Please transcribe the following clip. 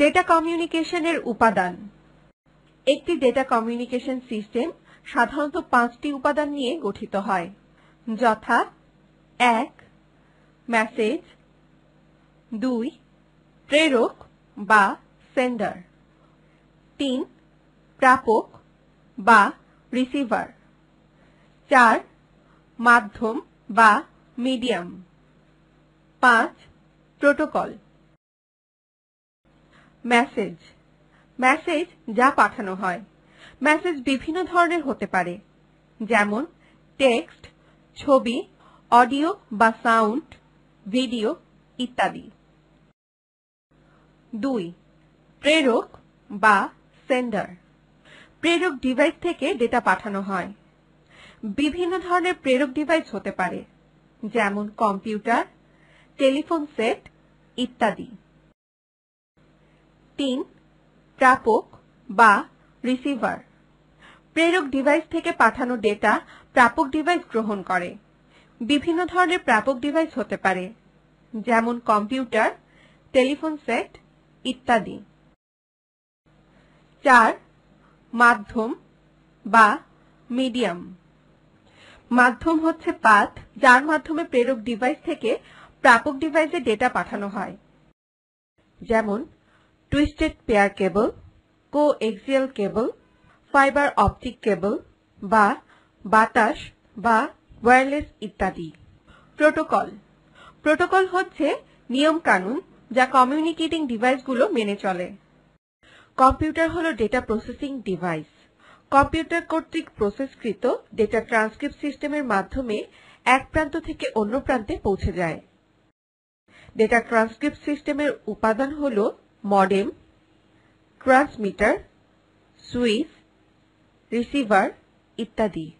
data কমিউনিকেশনের উপাদান একটি ডেটা কমিউনিকেশন সিস্টেম সাধারণত পাঁচটি উপাদান নিয়ে গঠিত হয় যথা এক মেসেজ দুই প্রেরক বা সেন্ডার তিন প্রাপক বা রিসিভার চার মাধ্যম বা মিডিয়াম পাঁচ প্রোটোকল মেসেজ মেসেজ যা পাঠানো হয় মেসেজ বিভিন্ন ধরনের হতে পারে যেমন টেক্সট ছবি অডিও বা সাউন্ড ভিডিও ইত্যাদি দুই প্রেরক বা সেন্ডার প্রেরক ডিভাইস থেকে ডেটা পাঠানো হয় বিভিন্ন ধরনের প্রেরক ডিভাইস হতে পারে যেমন কম্পিউটার টেলিফোন সেট ইত্যাদি তিন প্রাপক বা রিসিভার প্রেরক ডিভাইস থেকে পাঠানো ডেটা প্রাপক ডিভাইস গ্রহণ করে বিভিন্ন ধরনের প্রাপক ডিভাইস হতে পারে যেমন কম্পিউটার টেলিফোন সেট ইত্যাদি চার মাধ্যম বা মিডিয়াম মাধ্যম হচ্ছে পাথ যার মাধ্যমে প্রেরক ডিভাইস থেকে প্রাপক ডিভাইসে ডেটা পাঠানো হয় যেমন twisted pair cable coaxial cable fibre optic cable বা বাতাস বা ওয়্যারলেস ইত্যাদি প্রোটোকল প্রোটোকল হচ্ছে নিয়ম কানুন যা কমিউনিকেটিং ডিভাইসগুলো মেনে চলে কম্পিউটার হল ডেটা প্রসেসিং ডিভাইস কম্পিউটার কর্তৃক প্রসেসকৃত ডেটা ট্রান্সক্রিপ্ট সিস্টেমের মাধ্যমে এক প্রান্ত থেকে অন্য প্রান্তে পৌঁছে যায় ডেটা ট্রান্সক্রিপ্ট সিস্টেমের উপাদান হল मडेम ट्रांसमिटर सूच रिसिवर इत्यादि